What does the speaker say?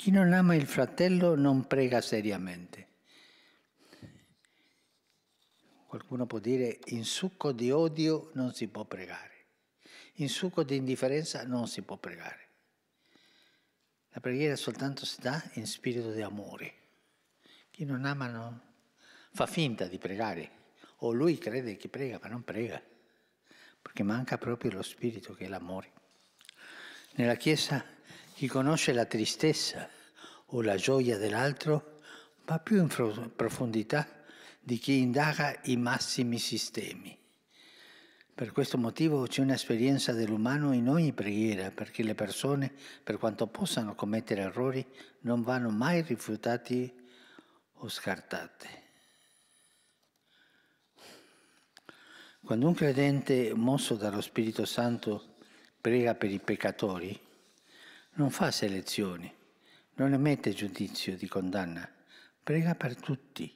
Chi non ama il fratello non prega seriamente. Qualcuno può dire in succo di odio non si può pregare, in succo di indifferenza non si può pregare. La preghiera soltanto si dà in spirito di amore. Chi non ama non fa finta di pregare, o lui crede che prega, ma non prega, perché manca proprio lo spirito che è l'amore. Nella Chiesa chi conosce la tristezza o la gioia dell'altro va più in profondità di chi indaga i massimi sistemi. Per questo motivo c'è un'esperienza dell'umano in ogni preghiera, perché le persone, per quanto possano commettere errori, non vanno mai rifiutati o scartate. Quando un credente mosso dallo Spirito Santo prega per i peccatori, non fa selezioni, non emette giudizio di condanna, prega per tutti.